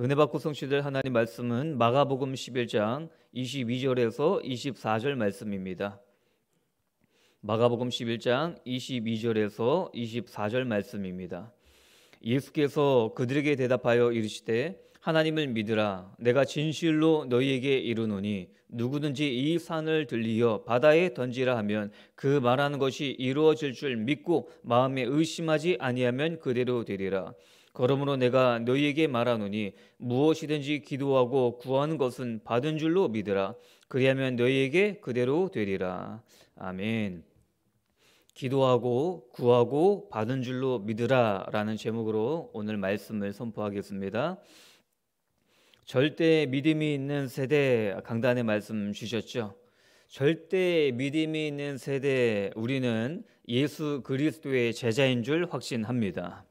은혜 받고 성취될 하나님 말씀은 마가복음 11장 22절에서 24절 말씀입니다. 마가복음 11장 22절에서 24절 말씀입니다. 예수께서 그들에게 대답하여 이르시되 하나님을 믿으라 내가 진실로 너희에게 이르노니 누구든지 이 산을 들리어 바다에 던지라 하면 그 말하는 것이 이루어질 줄 믿고 마음에 의심하지 아니하면 그대로 되리라 그러므로 내가 너희에게 말하노니 무엇이든지 기도하고 구하는 것은 받은 줄로 믿으라. 그리하면 너희에게 그대로 되리라. 아멘. 기도하고 구하고 받은 줄로 믿으라라는 제목으로 오늘 말씀을 선포하겠습니다. 절대 믿음이 있는 세대 강단의 말씀 주셨죠. 절대 믿음이 있는 세대 우리는 예수 그리스도의 제자인 줄 확신합니다.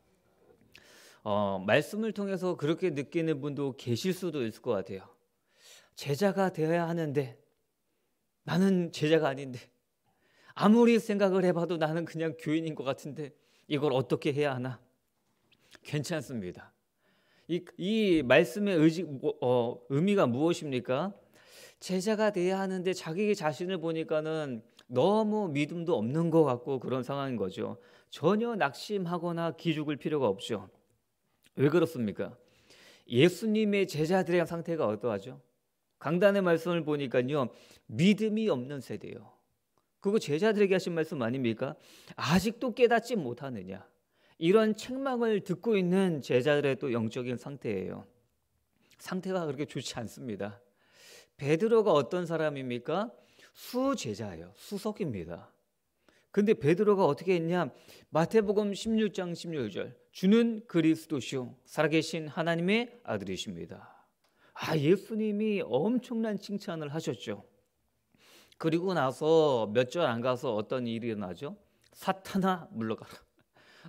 어, 말씀을 통해서 그렇게 느끼는 분도 계실 수도 있을 것 같아요. 제자가 되어야 하는데 나는 제자가 아닌데 아무리 생각을 해봐도 나는 그냥 교인인 것 같은데 이걸 어떻게 해야 하나? 괜찮습니다. 이, 이 말씀의 의지, 뭐, 어, 의미가 무엇입니까? 제자가 돼야 하는데 자기 자신을 보니까는 너무 믿음도 없는 것 같고 그런 상황인 거죠. 전혀 낙심하거나 기죽을 필요가 없죠. 왜 그렇습니까? 예수님의 제자들의 상태가 어떠하죠? 강단의 말씀을 보니까요. 믿음이 없는 세대요. 그거 제자들에게 하신 말씀 아닙니까? 아직도 깨닫지 못하느냐. 이런 책망을 듣고 있는 제자들의 또 영적인 상태예요. 상태가 그렇게 좋지 않습니다. 베드로가 어떤 사람입니까? 수제자예요. 수석입니다. 근데 베드로가 어떻게 했냐? 마태복음 16장 16절. 주는 그리스도시요 살아계신 하나님의 아들이십니다. 아, 예수님이 엄청난 칭찬을 하셨죠. 그리고 나서 몇 절 안 가서 어떤 일이 일어나죠? 사탄아 물러가라.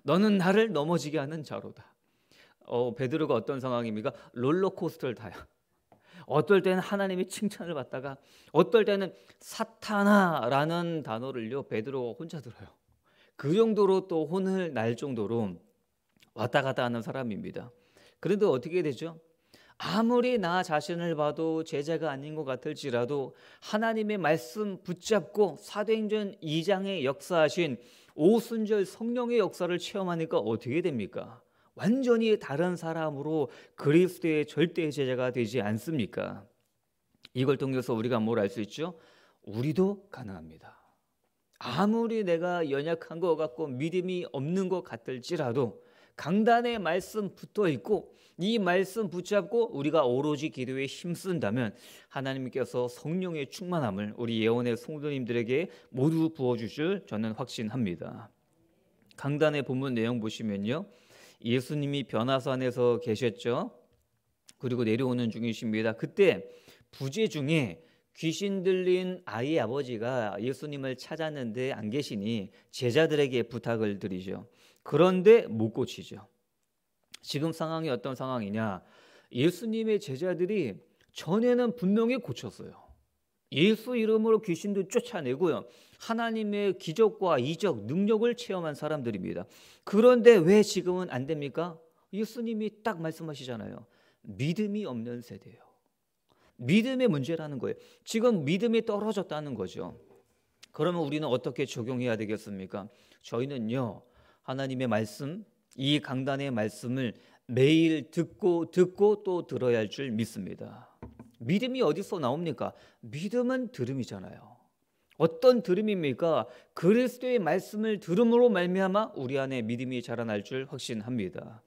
너는 나를 넘어지게 하는 자로다. 어, 베드로가 어떤 상황입니까? 롤러코스터를 타요. 어떨 때는 하나님의 칭찬을 받다가 어떨 때는 사탄아라는 단어를요 베드로 혼자 들어요. 그 정도로 또 혼을 날 정도로 왔다 갔다 하는 사람입니다. 그래도 어떻게 되죠? 아무리 나 자신을 봐도 제자가 아닌 것 같을지라도 하나님의 말씀 붙잡고 사도행전 2장에 역사하신 오순절 성령의 역사를 체험하니까 어떻게 됩니까? 완전히 다른 사람으로 그리스도의 절대 제자가 되지 않습니까? 이걸 통해서 우리가 뭘 알 수 있죠? 우리도 가능합니다. 아무리 내가 연약한 것 같고 믿음이 없는 것 같을지라도 강단의 말씀 붙어 있고 이 말씀 붙잡고 우리가 오로지 기도에 힘쓴다면 하나님께서 성령의 충만함을 우리 예언의 성도님들에게 모두 부어 주실 저는 확신합니다. 강단의 본문 내용 보시면요. 예수님이 변화산에서 계셨죠. 그리고 내려오는 중이십니다. 그때 부재 중에 귀신 들린 아이의 아버지가 예수님을 찾았는데 안 계시니 제자들에게 부탁을 드리죠. 그런데 못 고치죠. 지금 상황이 어떤 상황이냐? 예수님의 제자들이 전에는 분명히 고쳤어요. 예수 이름으로 귀신도 쫓아내고요. 하나님의 기적과 이적, 능력을 체험한 사람들입니다. 그런데 왜 지금은 안 됩니까? 예수님이 딱 말씀하시잖아요. 믿음이 없는 세대예요. 믿음의 문제라는 거예요. 지금 믿음이 떨어졌다는 거죠. 그러면 우리는 어떻게 적용해야 되겠습니까? 저희는요. 하나님의 말씀, 이 강단의 말씀을 매일 듣고 듣고 또 들어야 할 줄 믿습니다. 믿음이 어디서 나옵니까? 믿음은 들음이잖아요. 어떤 들음입니까? 그리스도의 말씀을 들음으로 말미암아 우리 안에 믿음이 자라날 줄 확신합니다.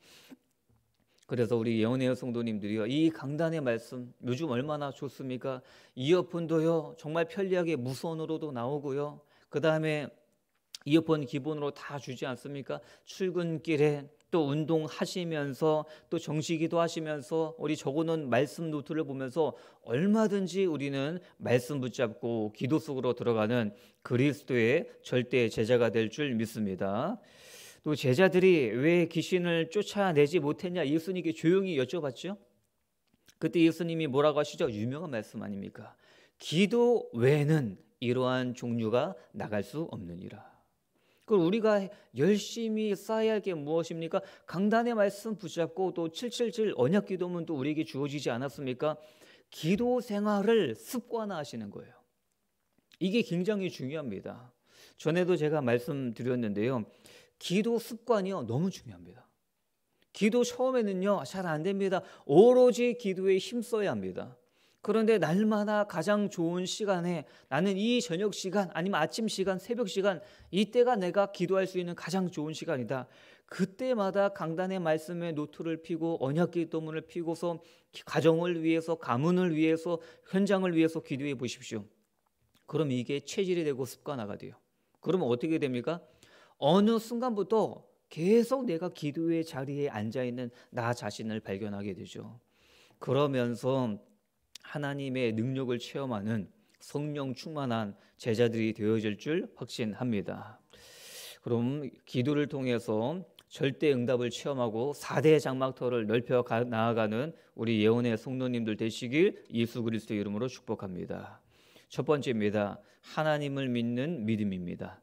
그래서 우리 예언의 성도님들이요 이 강단의 말씀 요즘 얼마나 좋습니까? 이어폰도요 정말 편리하게 무선으로도 나오고요. 그 다음에 이어폰 기본으로 다 주지 않습니까? 출근길에 또 운동하시면서 또 정시기도 하시면서 우리 적어놓은 말씀 노트를 보면서 얼마든지 우리는 말씀 붙잡고 기도 속으로 들어가는 그리스도의 절대 제자가 될 줄 믿습니다. 또 제자들이 왜 귀신을 쫓아내지 못했냐 예수님께 조용히 여쭤봤죠. 그때 예수님이 뭐라고 하시죠? 유명한 말씀 아닙니까? 기도 외에는 이러한 종류가 나갈 수 없느니라. 그걸 우리가 열심히 쌓아야 할 게 무엇입니까? 강단의 말씀 붙잡고 또 777 언약 기도문 또 우리에게 주어지지 않았습니까? 기도 생활을 습관화하시는 거예요. 이게 굉장히 중요합니다. 전에도 제가 말씀드렸는데요. 기도 습관이요. 너무 중요합니다. 기도 처음에는요. 잘 안 됩니다. 오로지 기도에 힘써야 합니다. 그런데 날마다 가장 좋은 시간에 나는 이 저녁 시간 아니면 아침 시간, 새벽 시간 이때가 내가 기도할 수 있는 가장 좋은 시간이다. 그때마다 강단의 말씀에 노트를 피고 언약기 도문을 피고서 가정을 위해서 가문을 위해서 현장을 위해서 기도해 보십시오. 그럼 이게 체질이 되고 습관화가 돼요. 그러면 어떻게 됩니까? 어느 순간부터 계속 내가 기도의 자리에 앉아 있는 나 자신을 발견하게 되죠. 그러면서 하나님의 능력을 체험하는 성령 충만한 제자들이 되어질 줄 확신합니다. 그럼 기도를 통해서 절대 응답을 체험하고 4대 장막터를 넓혀 나아가는 우리 예언의 성도님들 되시길 예수 그리스도 이름으로 축복합니다. 첫 번째입니다. 하나님을 믿는 믿음입니다.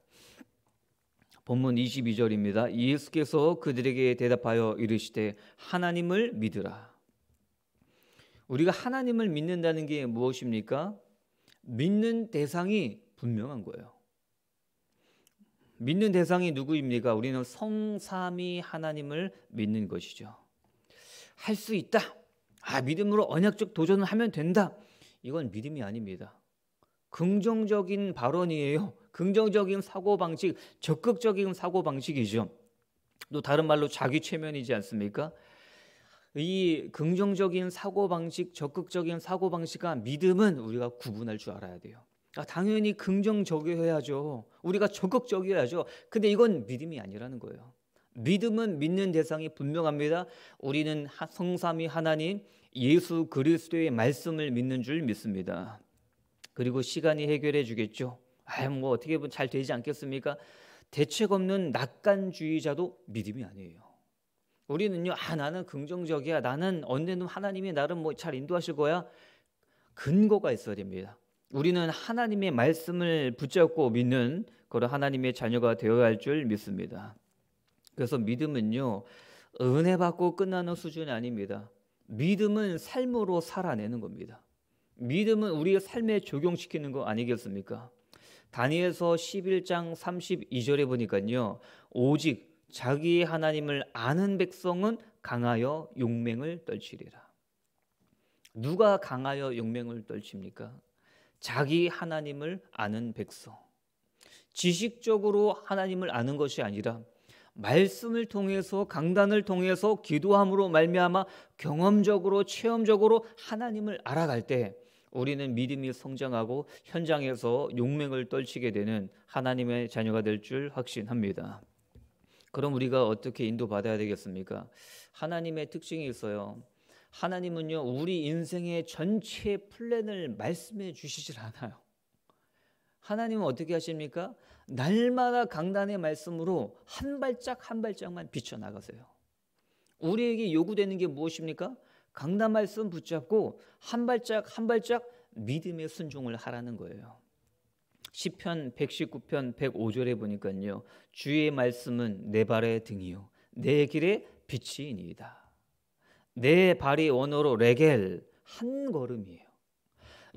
본문 22절입니다. 예수께서 그들에게 대답하여 이르시되 하나님을 믿으라. 우리가 하나님을 믿는다는 게 무엇입니까? 믿는 대상이 분명한 거예요. 믿는 대상이 누구입니까? 우리는 성삼위 하나님을 믿는 것이죠. 할 수 있다. 아, 믿음으로 언약적 도전을 하면 된다. 이건 믿음이 아닙니다. 긍정적인 발언이에요. 긍정적인 사고방식, 적극적인 사고방식이죠. 또 다른 말로 자기 최면이지 않습니까? 이 긍정적인 사고방식, 적극적인 사고방식과 믿음은 우리가 구분할 줄 알아야 돼요. 아, 당연히 긍정적이어야죠. 우리가 적극적이어야죠. 근데 이건 믿음이 아니라는 거예요. 믿음은 믿는 대상이 분명합니다. 우리는 성삼위 하나님 예수 그리스도의 말씀을 믿는 줄 믿습니다. 그리고 시간이 해결해 주겠죠. 아유 뭐 어떻게 보면 잘 되지 않겠습니까? 대책 없는 낙관주의자도 믿음이 아니에요. 우리는요, 아, 나는 긍정적이야. 나는 언제는 하나님이 나를 뭐 잘 인도하실 거야. 근거가 있어야 됩니다. 우리는 하나님의 말씀을 붙잡고 믿는 그런 하나님의 자녀가 되어야 할 줄 믿습니다. 그래서 믿음은요, 은혜 받고 끝나는 수준이 아닙니다. 믿음은 삶으로 살아내는 겁니다. 믿음은 우리의 삶에 적용시키는 거 아니겠습니까? 다니엘서 11장 32절에 보니까요. 오직 자기 하나님을 아는 백성은 강하여 용맹을 떨치리라. 누가 강하여 용맹을 떨칩니까? 자기 하나님을 아는 백성. 지식적으로 하나님을 아는 것이 아니라 말씀을 통해서 강단을 통해서 기도함으로 말미암아 경험적으로 체험적으로 하나님을 알아갈 때 우리는 믿음이 성장하고 현장에서 용맹을 떨치게 되는 하나님의 자녀가 될 줄 확신합니다. 그럼 우리가 어떻게 인도받아야 되겠습니까? 하나님의 특징이 있어요. 하나님은요, 우리 인생의 전체 플랜을 말씀해 주시질 않아요. 하나님은 어떻게 하십니까? 날마다 강단의 말씀으로 한 발짝 한 발짝만 비춰나가세요. 우리에게 요구되는 게 무엇입니까? 강단 말씀 붙잡고 한 발짝 한 발짝 믿음의 순종을 하라는 거예요. 시편 119편 105절에 보니까요. 주의 말씀은 내 발의 등이요 내 길의 빛이니이다. 내 발이 원어로 레겔 한 걸음이에요.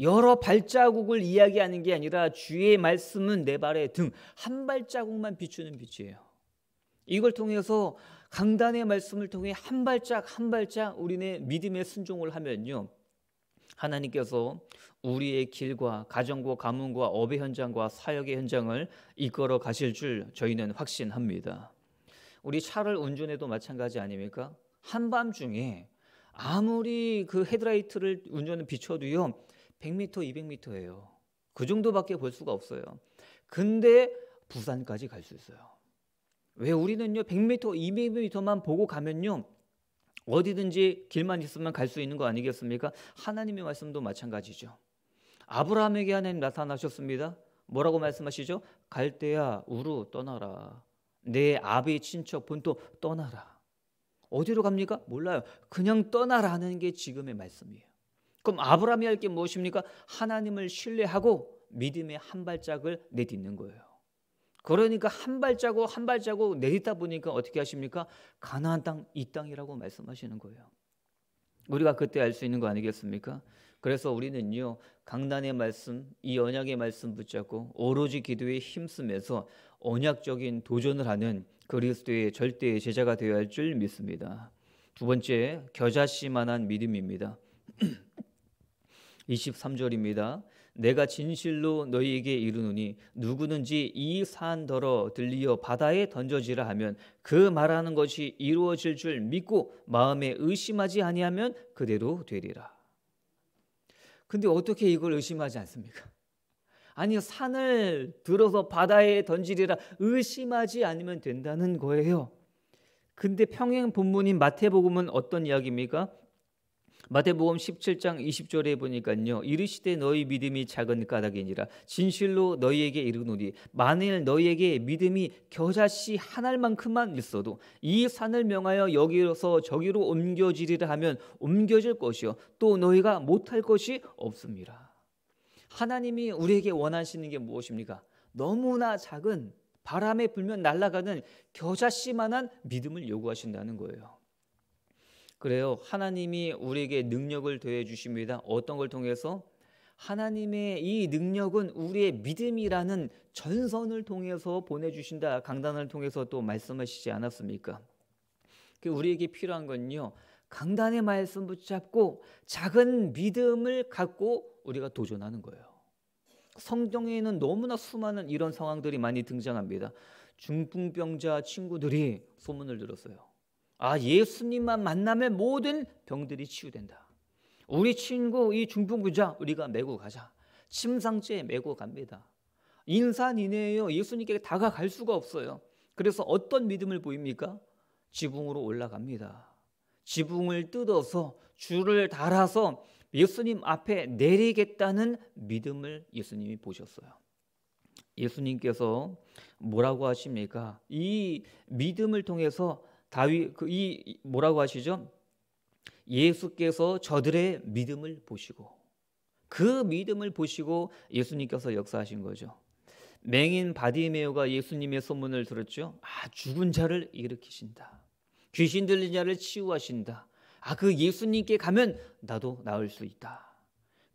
여러 발자국을 이야기하는 게 아니라 주의 말씀은 내 발의 등 한 발자국만 비추는 빛이에요. 이걸 통해서 강단의 말씀을 통해 한 발짝 한 발짝 우리네 믿음의 순종을 하면요. 하나님께서 우리의 길과 가정과 가문과 업의 현장과 사역의 현장을 이끌어 가실 줄 저희는 확신합니다. 우리 차를 운전해도 마찬가지 아닙니까? 한밤중에 아무리 그 헤드라이트를 운전을 비춰도요. 100m, 200m예요. 그 정도밖에 볼 수가 없어요. 근데 부산까지 갈 수 있어요. 왜 우리는요. 100m, 200m만 보고 가면요. 어디든지 길만 있으면 갈 수 있는 거 아니겠습니까? 하나님의 말씀도 마찬가지죠. 아브라함에게 하나님 나타나셨습니다. 뭐라고 말씀하시죠? 갈대야 우루 떠나라. 내 아비 친척 본토 떠나라. 어디로 갑니까? 몰라요. 그냥 떠나라는 게 지금의 말씀이에요. 그럼 아브라함이 할 게 무엇입니까? 하나님을 신뢰하고 믿음의 한 발짝을 내딛는 거예요. 그러니까 한 발자국 한 발자국 내딛다 보니까 어떻게 하십니까? 가나안 땅 이 땅이라고 말씀하시는 거예요. 우리가 그때 알 수 있는 거 아니겠습니까? 그래서 우리는요 강단의 말씀, 이 언약의 말씀 붙잡고 오로지 기도에 힘쓰면서 언약적인 도전을 하는 그리스도의 절대 제자가 되어야 할 줄 믿습니다. 두 번째 겨자씨만한 믿음입니다. 23절입니다. 내가 진실로 너희에게 이르노니 누구든지 이 산더러 들리어 바다에 던져지라 하면 그 말하는 것이 이루어질 줄 믿고 마음에 의심하지 아니하면 그대로 되리라. 근데 어떻게 이걸 의심하지 않습니까? 아니 산을 들어서 바다에 던지리라 의심하지 않으면 된다는 거예요. 근데 평행 본문인 마태복음은 어떤 이야기입니까? 마태복음 17장 20절에 보니까요. 이르시되 너희 믿음이 작은 까닭이니라 진실로 너희에게 이르노니 만일 너희에게 믿음이 겨자씨 한 알만큼만 있어도 이 산을 명하여 여기로서 저기로 옮겨지리라 하면 옮겨질 것이요 또 너희가 못할 것이 없습니다. 하나님이 우리에게 원하시는 게 무엇입니까? 너무나 작은 바람에 불면 날아가는 겨자씨만한 믿음을 요구하신다는 거예요. 그래요. 하나님이 우리에게 능력을 더해 주십니다. 어떤 걸 통해서? 하나님의 이 능력은 우리의 믿음이라는 전선을 통해서 보내주신다. 강단을 통해서 또 말씀하시지 않았습니까? 그 우리에게 필요한 건요. 강단의 말씀 붙잡고 작은 믿음을 갖고 우리가 도전하는 거예요. 성경에는 너무나 수많은 이런 상황들이 많이 등장합니다. 중풍병자 친구들이 소문을 들었어요. 아, 예수님만 만나면 모든 병들이 치유된다. 우리 친구 이 중풍구자 우리가 메고 가자. 침상째 메고 갑니다. 인산이네요. 예수님께 다가갈 수가 없어요. 그래서 어떤 믿음을 보입니까? 지붕으로 올라갑니다. 지붕을 뜯어서 줄을 달아서 예수님 앞에 내리겠다는 믿음을 예수님이 보셨어요. 예수님께서 뭐라고 하십니까? 이 믿음을 통해서 다윗 그 이 뭐라고 하시죠? 예수께서 저들의 믿음을 보시고 그 믿음을 보시고 예수님께서 역사하신 거죠. 맹인 바디메오가 예수님의 소문을 들었죠. 아, 죽은 자를 일으키신다. 귀신 들린 자를 치유하신다. 아, 그 예수님께 가면 나도 나을 수 있다.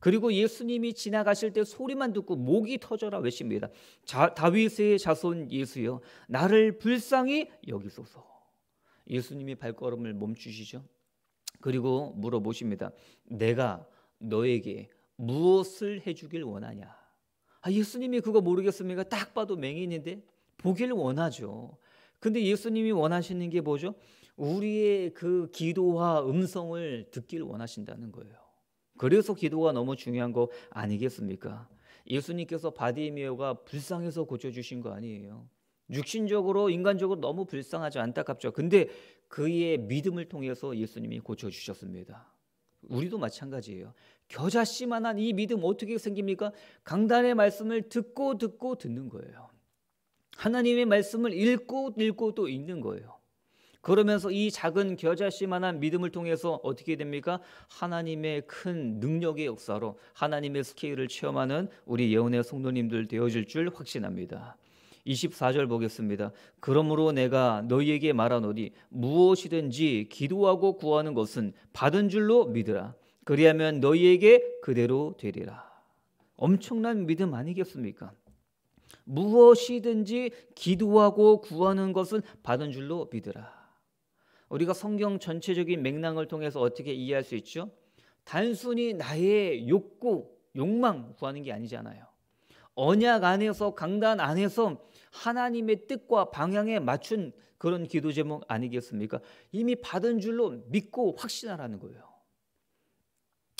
그리고 예수님이 지나가실 때 소리만 듣고 목이 터져라 외칩니다. 자, 다윗의 자손 예수여, 나를 불쌍히 여기소서. 예수님이 발걸음을 멈추시죠. 그리고 물어보십니다. 내가 너에게 무엇을 해주길 원하냐? 아, 예수님이 그거 모르겠습니까? 딱 봐도 맹인인데 보길 원하죠. 근데 예수님이 원하시는 게 뭐죠? 우리의 그 기도와 음성을 듣길 원하신다는 거예요. 그래서 기도가 너무 중요한 거 아니겠습니까? 예수님께서 바디메어가 불쌍해서 고쳐주신 거 아니에요. 육신적으로 인간적으로 너무 불쌍하죠. 안타깝죠. 근데 그의 믿음을 통해서 예수님이 고쳐 주셨습니다. 우리도 마찬가지예요. 겨자씨만한 이 믿음 어떻게 생깁니까? 강단의 말씀을 듣고 듣고 듣는 거예요. 하나님의 말씀을 읽고 읽고 또 읽는 거예요. 그러면서 이 작은 겨자씨만한 믿음을 통해서 어떻게 됩니까? 하나님의 큰 능력의 역사로 하나님의 스케일을 체험하는 우리 예언의 성도님들 되어질 줄 확신합니다. 24절 보겠습니다. 그러므로 내가 너희에게 말하노니 무엇이든지 기도하고 구하는 것은 받은 줄로 믿으라. 그리하면 너희에게 그대로 되리라. 엄청난 믿음 아니겠습니까? 무엇이든지 기도하고 구하는 것은 받은 줄로 믿으라. 우리가 성경 전체적인 맥락을 통해서 어떻게 이해할 수 있죠? 단순히 나의 욕구, 욕망 구하는 게 아니잖아요. 언약 안에서 강단 안에서 하나님의 뜻과 방향에 맞춘 그런 기도 제목 아니겠습니까? 이미 받은 줄로 믿고 확신하라는 거예요.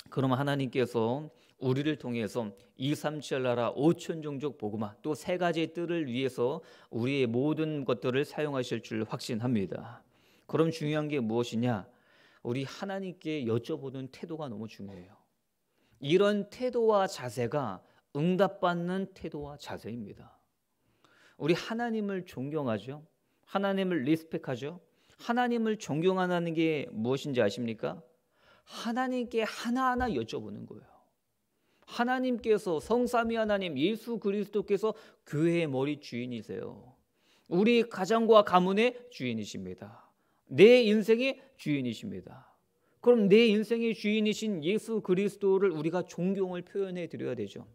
그럼 하나님께서 우리를 통해서 2, 3절 나라 5천 종족 복음화 또세 가지의 뜻을 위해서 우리의 모든 것들을 사용하실 줄 확신합니다. 그럼 중요한 게 무엇이냐? 우리 하나님께 여쭤보는 태도가 너무 중요해요. 이런 태도와 자세가 응답받는 태도와 자세입니다. 우리 하나님을 존경하죠. 하나님을 리스펙하죠. 하나님을 존경하는 게 무엇인지 아십니까? 하나님께 하나하나 여쭤보는 거예요. 하나님께서 성삼위 하나님 예수 그리스도께서 교회의 머리 주인이세요. 우리 가정과 가문의 주인이십니다. 내 인생의 주인이십니다. 그럼 내 인생의 주인이신 예수 그리스도를 우리가 존경을 표현해 드려야 되죠.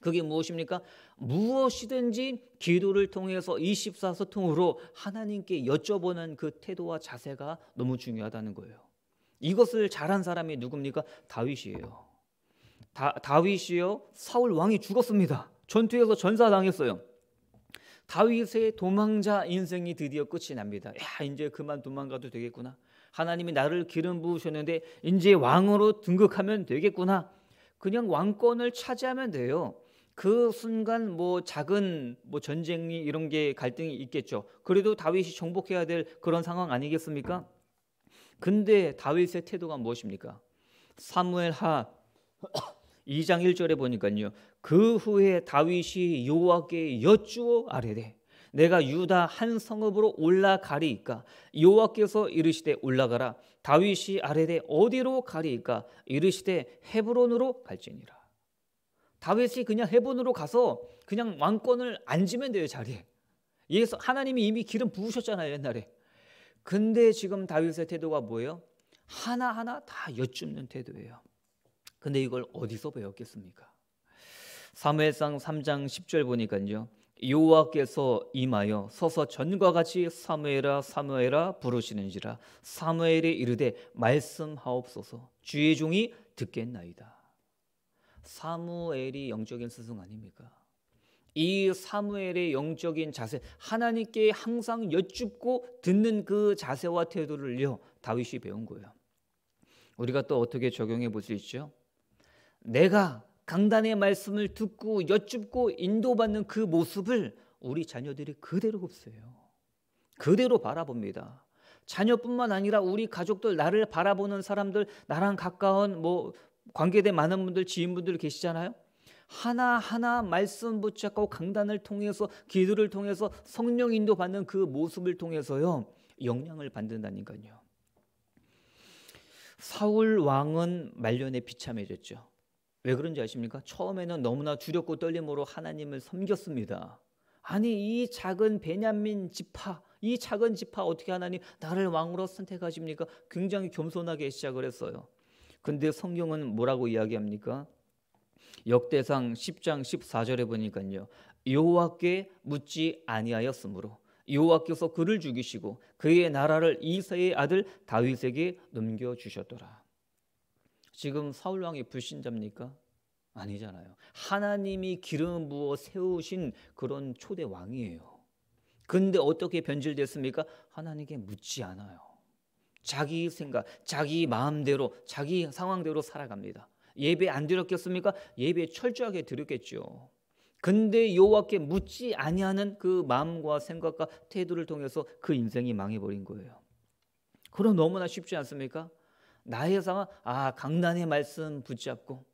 그게 무엇입니까? 무엇이든지 기도를 통해서 24소통으로 하나님께 여쭤보는 그 태도와 자세가 너무 중요하다는 거예요. 이것을 잘한 사람이 누굽니까? 다윗이에요. 다, 다윗이요. 사울 왕이 죽었습니다. 전투에서 전사당했어요. 다윗의 도망자 인생이 드디어 끝이 납니다. 야, 이제 그만 도망가도 되겠구나. 하나님이 나를 기름 부으셨는데 이제 왕으로 등극하면 되겠구나. 그냥 왕권을 차지하면 돼요. 그 순간 뭐 작은 뭐 전쟁이 이런 게 갈등이 있겠죠. 그래도 다윗이 정복해야 될 그런 상황 아니겠습니까? 근데 다윗의 태도가 무엇입니까? 사무엘하 2장 1절에 보니까요. 그 후에 다윗이 여호와께 여쭈어 아래되 내가 유다 한 성읍으로 올라가리이까 여호와께서 이르시되 올라가라 다윗이 아래되 어디로 가리이까 이르시되 헤브론으로 갈지니라 다윗이 그냥 해본으로 가서 그냥 왕권을 앉으면 돼요 자리에. 예수 하나님이 이미 기름 부으셨잖아요 옛날에. 근데 지금 다윗의 태도가 뭐예요? 하나하나 다 여쭙는 태도예요. 근데 이걸 어디서 배웠겠습니까? 사무엘상 3장 10절 보니까요. 여호와께서 임하여 서서 전과 같이 사무엘아 사무엘아 부르시는지라 사무엘이 이르되 말씀하옵소서 주의 종이 듣겠나이다. 사무엘이 영적인 스승 아닙니까? 이 사무엘의 영적인 자세, 하나님께 항상 여쭙고 듣는 그 자세와 태도를요 다윗이 배운 거예요. 우리가 또 어떻게 적용해 볼 수 있죠? 내가 강단의 말씀을 듣고 여쭙고 인도받는 그 모습을 우리 자녀들이 그대로 흡수요 그대로 바라봅니다. 자녀뿐만 아니라 우리 가족들 나를 바라보는 사람들 나랑 가까운 뭐 관계된 많은 분들 지인분들 계시잖아요. 하나하나 말씀 붙잡고 강단을 통해서 기도를 통해서 성령 인도 받는 그 모습을 통해서요. 영향을 받는다니까요. 사울 왕은 말년에 비참해졌죠. 왜 그런지 아십니까? 처음에는 너무나 두렵고 떨림으로 하나님을 섬겼습니다. 아니 이 작은 베냐민 지파 이 작은 지파 어떻게 하나님 나를 왕으로 선택하십니까? 굉장히 겸손하게 시작을 했어요. 근데 성경은 뭐라고 이야기합니까? 역대상 10장 14절에 보니까요. 여호와께 묻지 아니하였으므로 여호와께서 그를 죽이시고 그의 나라를 이세의 아들 다윗에게 넘겨 주셨더라. 지금 사울 왕이 불신자입니까? 아니잖아요. 하나님이 기름 부어 세우신 그런 초대 왕이에요. 근데 어떻게 변질됐습니까? 하나님께 묻지 않아요. 자기 생각, 자기 마음대로, 자기 상황대로 살아갑니다. 예배 안 드렸겠습니까? 예배 철저하게 드렸겠죠. 근데 여호와께 묻지 아니하는 그 마음과 생각과 태도를 통해서 그 인생이 망해버린 거예요. 그럼 너무나 쉽지 않습니까? 나의 상황, 아 강단의 말씀 붙잡고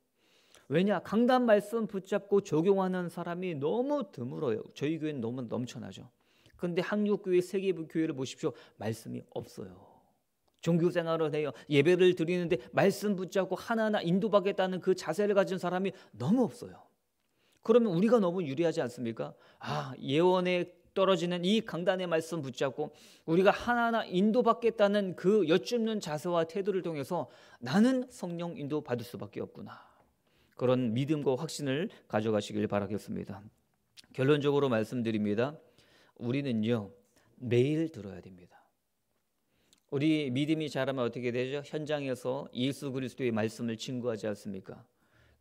왜냐 강단 말씀 붙잡고 적용하는 사람이 너무 드물어요. 저희 교회는 너무 넘쳐나죠. 근데 한국 교회 세계 교회를 보십시오. 말씀이 없어요. 종교 생활을 해요. 예배를 드리는데 말씀 붙잡고 하나하나 인도받겠다는 그 자세를 가진 사람이 너무 없어요. 그러면 우리가 너무 유리하지 않습니까? 아, 예언에 떨어지는 이 강단의 말씀 붙잡고 우리가 하나하나 인도받겠다는 그 여쭙는 자세와 태도를 통해서 나는 성령 인도 받을 수밖에 없구나. 그런 믿음과 확신을 가져가시길 바라겠습니다. 결론적으로 말씀드립니다. 우리는요, 매일 들어야 됩니다. 우리 믿음이 자라면 어떻게 되죠? 현장에서 예수 그리스도의 말씀을 증거하지 않습니까?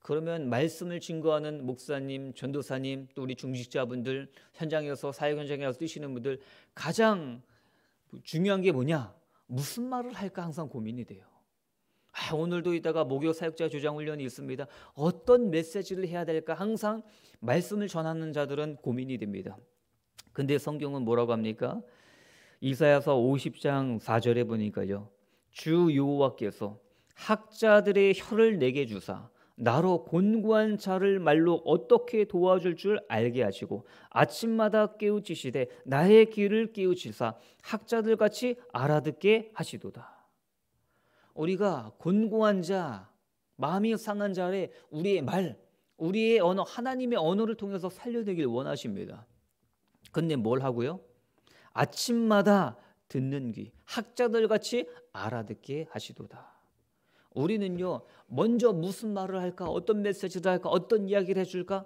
그러면 말씀을 증거하는 목사님, 전도사님, 또 우리 중직자분들, 현장에서 사역 현장에 가서 뛰시는 분들 가장 중요한 게 뭐냐? 무슨 말을 할까 항상 고민이 돼요. 아, 오늘도 이따가 목요 사역자 조장 훈련이 있습니다. 어떤 메시지를 해야 될까 항상 말씀을 전하는 자들은 고민이 됩니다. 근데 성경은 뭐라고 합니까? 이사야서 50장 4절에 보니까요. 주 여호와께서 학자들의 혀를 내게 주사 나로 곤고한 자를 말로 어떻게 도와줄 줄 알게 하시고 아침마다 깨우치시되 나의 귀를 깨우치사 학자들 같이 알아듣게 하시도다. 우리가 곤고한 자, 마음이 상한 자를 우리의 말, 우리의 언어, 하나님의 언어를 통해서 살려내길 원하십니다. 근데 뭘 하고요? 아침마다 듣는 귀 학자들 같이 알아듣게 하시도다. 우리는요 먼저 무슨 말을 할까 어떤 메시지를 할까 어떤 이야기를 해줄까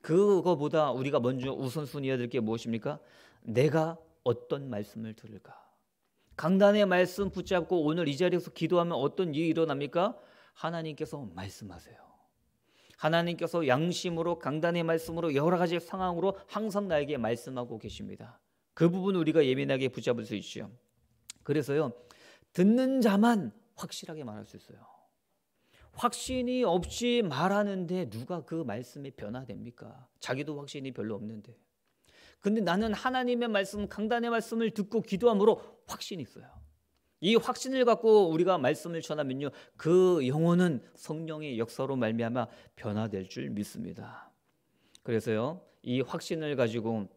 그거보다 우리가 먼저 우선순위해야 게 무엇입니까? 내가 어떤 말씀을 들을까? 강단의 말씀 붙잡고 오늘 이 자리에서 기도하면 어떤 일이 일어납니까? 하나님께서 말씀하세요. 하나님께서 양심으로 강단의 말씀으로 여러 가지 상황으로 항상 나에게 말씀하고 계십니다. 그 부분 우리가 예민하게 붙잡을 수 있죠. 그래서요. 듣는 자만 확실하게 말할 수 있어요. 확신이 없이 말하는데 누가 그 말씀에 변화됩니까? 자기도 확신이 별로 없는데. 근데 나는 하나님의 말씀, 강단의 말씀을 듣고 기도함으로 확신이 있어요. 이 확신을 갖고 우리가 말씀을 전하면요. 그 영혼은 성령의 역사로 말미암아 변화될 줄 믿습니다. 그래서요. 이 확신을 가지고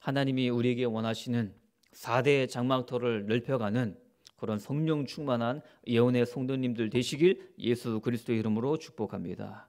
하나님이 우리에게 원하시는 4대 장막터를 넓혀가는 그런 성령 충만한 예언의 성도님들 되시길 예수 그리스도의 이름으로 축복합니다.